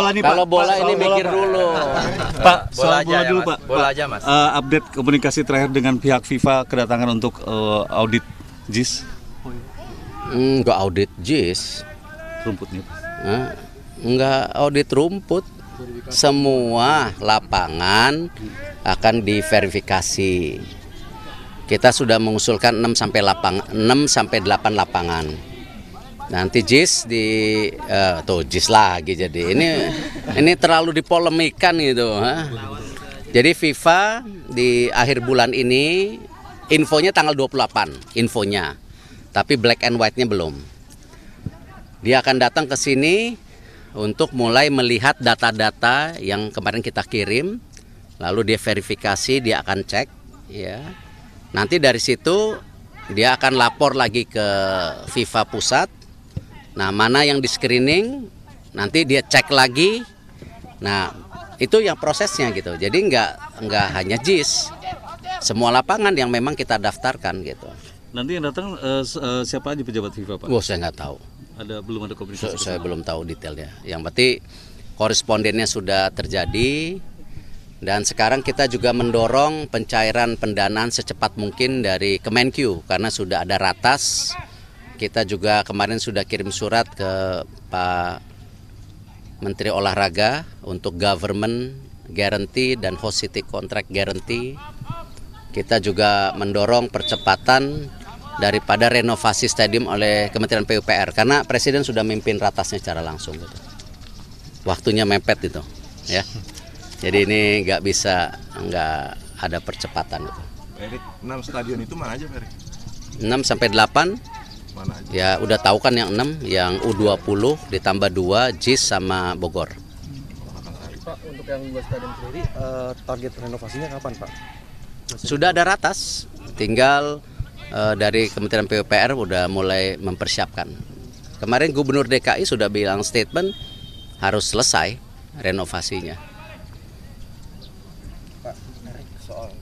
bola nih kalau bola ini mikir dulu pak soal bola, bola ya, dulu pak bola aja mas uh, update komunikasi terakhir dengan pihak FIFA kedatangan untuk uh, audit JIS enggak hmm, audit JIS rumputnya Enggak nggak audit rumput semua lapangan akan diverifikasi kita sudah mengusulkan 6 sampai lapang, 6 sampai 8 lapangan Nanti JIS di uh, tuh JIS lagi jadi ini ini terlalu dipolemikan gitu. Ha? Jadi FIFA di akhir bulan ini infonya tanggal 28, infonya. Tapi black and white-nya belum. Dia akan datang ke sini untuk mulai melihat data-data yang kemarin kita kirim, lalu dia verifikasi, dia akan cek ya. Nanti dari situ dia akan lapor lagi ke FIFA pusat Nah, mana yang di screening nanti dia cek lagi. Nah, itu yang prosesnya gitu. Jadi nggak nggak hanya JIS, semua lapangan yang memang kita daftarkan gitu. Nanti yang datang uh, siapa aja pejabat FIFA pak? Wah oh, saya nggak tahu. Ada belum ada komunikasi? So, saya belum tahu detailnya. Yang berarti korespondennya sudah terjadi dan sekarang kita juga mendorong pencairan pendanaan secepat mungkin dari kemenq karena sudah ada ratas kita juga kemarin sudah kirim surat ke Pak Menteri Olahraga untuk government guarantee dan host city contract guarantee. Kita juga mendorong percepatan daripada renovasi stadium oleh Kementerian PUPR karena Presiden sudah memimpin ratasnya secara langsung gitu. Waktunya mepet itu, ya. Jadi ini nggak bisa nggak ada percepatan gitu. Erik, 6 stadion itu mana aja, Ferry? Enam sampai delapan. Ya udah tahu kan yang 6, yang U20 ditambah 2 JIS sama Bogor. Pak, untuk yang dua stadion sendiri uh, target renovasinya kapan, Pak? Masih Sudah ada ratas, tinggal uh, dari Kementerian PUPR udah mulai mempersiapkan. Kemarin Gubernur DKI sudah bilang statement harus selesai renovasinya. Pak, menarik soal